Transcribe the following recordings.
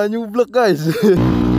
malah nyublek guys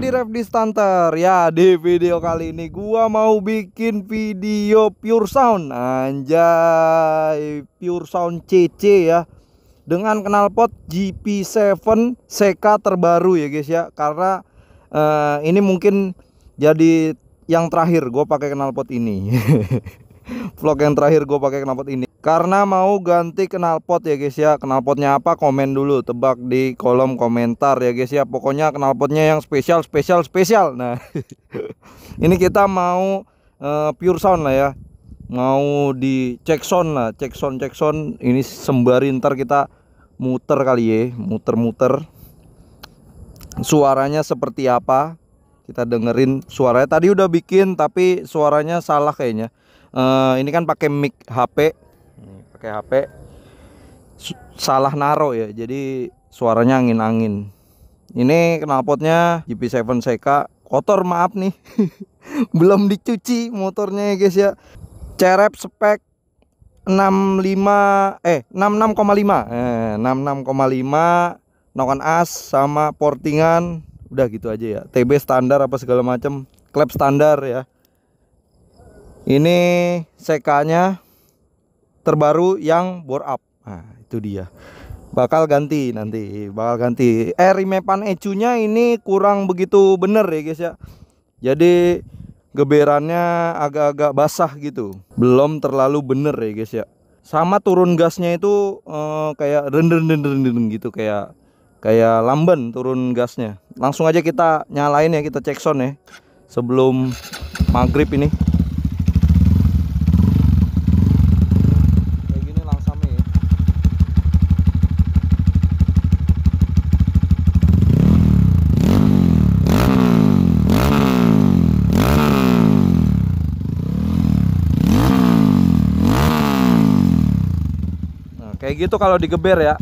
di Ref Distanter Ya di video kali ini gua mau bikin video Pure Sound Anjay Pure Sound CC ya Dengan knalpot GP7 CK terbaru ya guys ya Karena uh, ini mungkin jadi yang terakhir gua pakai knalpot ini Vlog yang terakhir gua pakai knalpot ini karena mau ganti knalpot ya guys ya knalpotnya apa komen dulu tebak di kolom komentar ya guys ya pokoknya knalpotnya yang spesial spesial spesial nah ini kita mau uh, pure sound lah ya mau di check sound lah check sound check sound ini sembari ntar kita muter kali ya muter-muter suaranya seperti apa kita dengerin suaranya tadi udah bikin tapi suaranya salah kayaknya uh, ini kan pakai mic HP pakai HP salah naro ya jadi suaranya angin-angin ini knalpotnya GP7 CK kotor maaf nih belum dicuci motornya ya guys ya cerep spek 65 eh 66,5 eh 66,5 nokan as sama portingan udah gitu aja ya TB standar apa segala macam klep standar ya ini CK nya terbaru yang bore up. Nah, itu dia. Bakal ganti nanti, bakal ganti. Eh, remepan ecunya ini kurang begitu bener ya, guys ya. Jadi geberannya agak-agak basah gitu. Belum terlalu bener ya, guys ya. Sama turun gasnya itu eh, kayak renden-renden gitu kayak kayak lamban turun gasnya. Langsung aja kita nyalain ya, kita cek sound ya. Sebelum maghrib ini. gitu kalau digeber ya.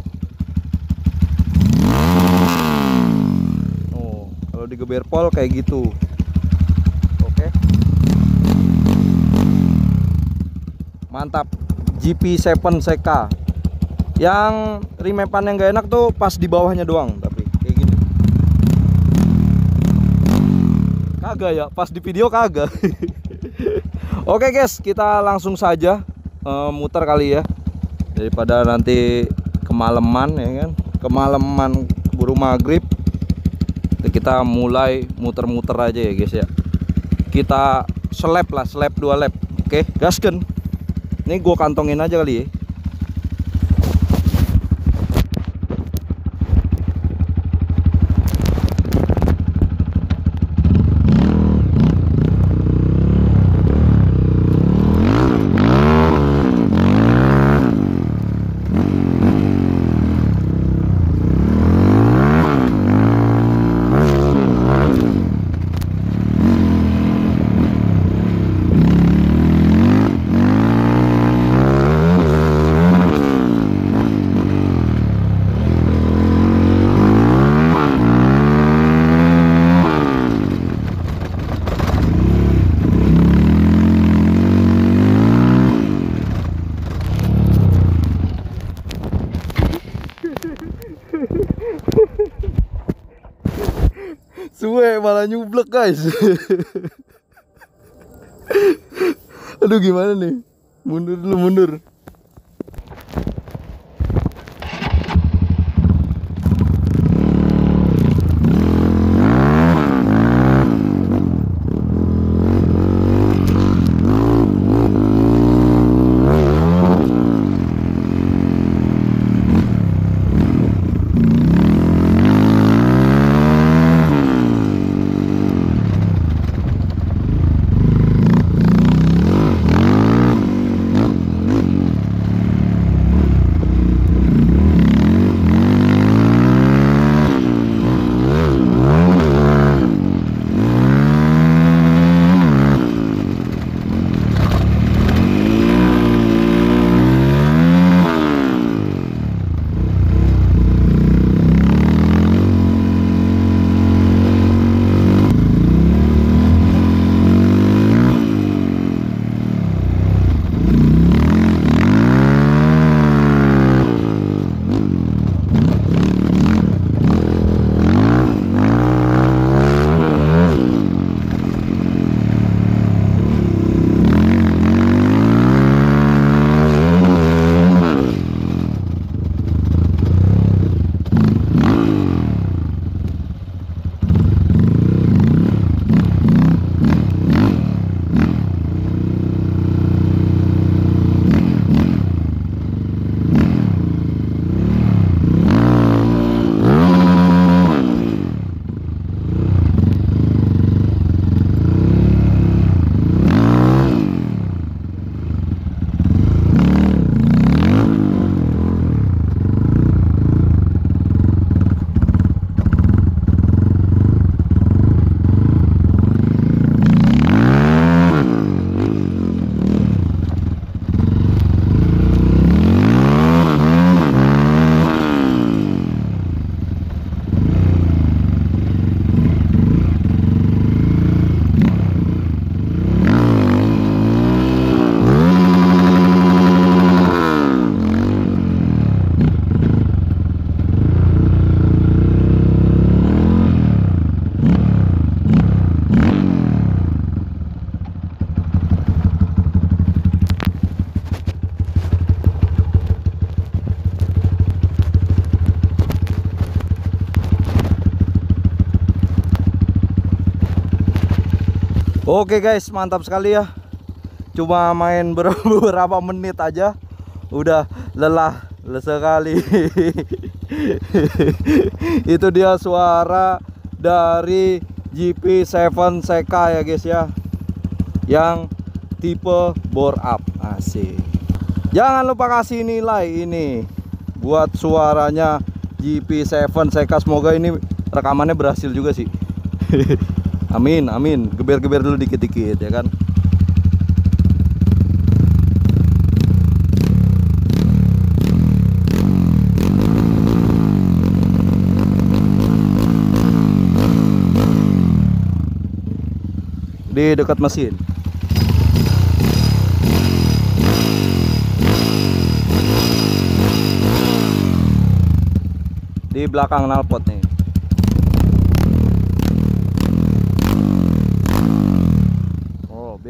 Oh, kalau digeber pol kayak gitu. Oke. Mantap. GP7 CK. Yang remapan yang gak enak tuh pas di bawahnya doang tapi kayak gini. Gitu. Kagak ya, pas di video kagak. Oke guys, kita langsung saja uh, muter kali ya daripada nanti kemalaman ya kan kemalaman buru maghrib kita mulai muter-muter aja ya guys ya kita selep lah selep dua lap oke okay, gasken ini gue kantongin aja kali ya Suwe malah nyublek guys. Aduh gimana nih? Mundur dulu mundur. Oke guys, mantap sekali ya. Cuma main beberapa menit aja udah lelah sekali. Itu dia suara dari GP7 CK ya guys ya. Yang tipe bore up. Asik. Jangan lupa kasih nilai ini buat suaranya GP7 CK. Semoga ini rekamannya berhasil juga sih. Amin, amin. Geber-geber dulu dikit-dikit ya kan. Di dekat mesin. Di belakang nalpot nih.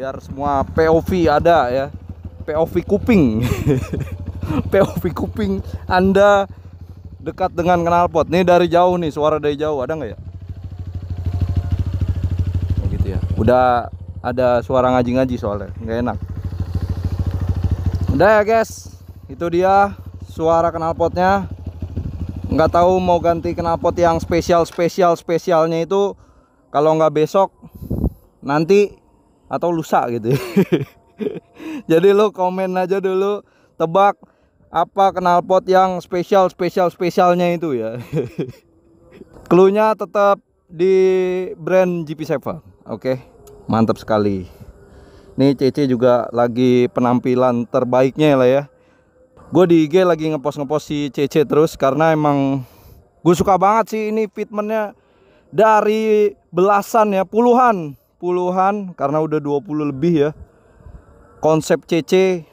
biar semua POV ada ya POV kuping POV kuping Anda dekat dengan knalpot nih dari jauh nih suara dari jauh ada nggak ya Begitu ya udah ada suara ngaji-ngaji soalnya nggak enak udah ya guys itu dia suara knalpotnya nggak tahu mau ganti knalpot yang spesial spesial spesialnya itu kalau nggak besok nanti atau lusa gitu jadi lo komen aja dulu tebak apa knalpot yang spesial spesial spesialnya itu ya klunya tetap di brand GP7 oke okay? mantap sekali ini CC juga lagi penampilan terbaiknya lah ya gue di IG lagi ngepost ngepost si CC terus karena emang gue suka banget sih ini fitmentnya dari belasan ya puluhan puluhan karena udah 20 lebih ya konsep CC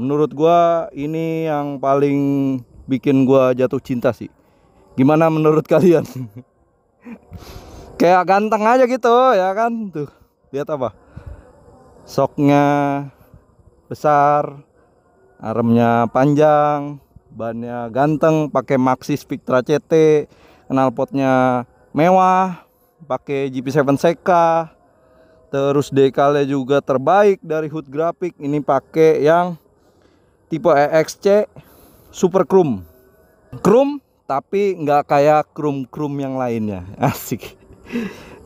menurut gua ini yang paling bikin gua jatuh cinta sih gimana menurut kalian kayak ganteng aja gitu ya kan tuh lihat apa soknya besar aremnya panjang bannya ganteng pakai Maxis Victra CT knalpotnya mewah pakai GP7 Seka terus dekalnya juga terbaik dari hood graphic. ini pakai yang tipe EXC super chrome chrome tapi nggak kayak chrome chrome yang lainnya asik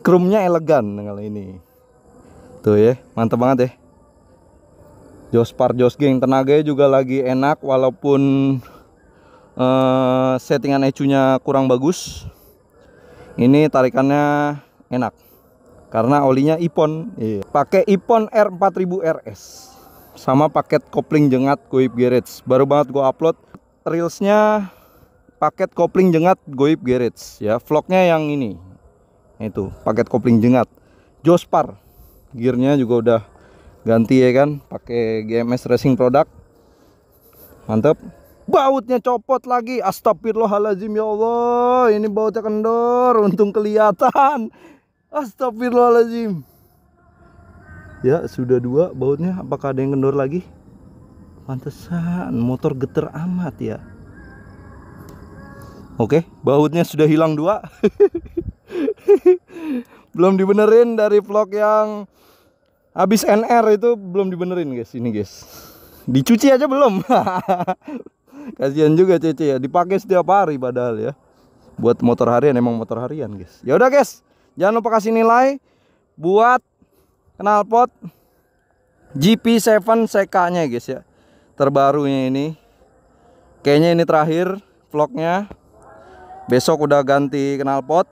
chrome-nya elegan kalau ini tuh ya mantap banget ya Jospar Josgeng tenaganya juga lagi enak walaupun uh, settingan ecunya kurang bagus ini tarikannya enak karena olinya Ipon. Iya. Pakai Ipon R4000 RS. Sama paket kopling jengat Goib Garage. Baru banget gue upload reelsnya paket kopling jengat Goib Garage ya. Vlognya yang ini. Itu paket kopling jengat. Jospar. Gearnya juga udah ganti ya kan, pakai GMS Racing Product. mantep Bautnya copot lagi. astagfirullahaladzim ya Allah, ini bautnya kendor, untung kelihatan. Astagfirullahaladzim. Ya, sudah dua bautnya. Apakah ada yang kendor lagi? Pantesan, motor geter amat ya. Oke, bautnya sudah hilang dua. belum dibenerin dari vlog yang habis NR itu belum dibenerin guys ini guys. Dicuci aja belum. Kasihan juga Cece ya, dipakai setiap hari padahal ya. Buat motor harian emang motor harian guys. Yaudah guys, Jangan lupa kasih nilai buat knalpot GP7 CK-nya guys ya. Terbarunya ini. Kayaknya ini terakhir vlognya. Besok udah ganti knalpot.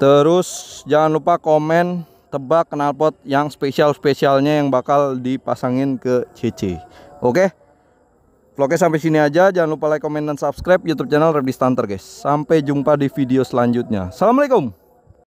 Terus jangan lupa komen tebak knalpot yang spesial-spesialnya yang bakal dipasangin ke CC. Oke? Okay? Vlognya sampai sini aja. Jangan lupa like, comment, dan subscribe YouTube channel Redi Stunter, guys. Sampai jumpa di video selanjutnya. Assalamualaikum.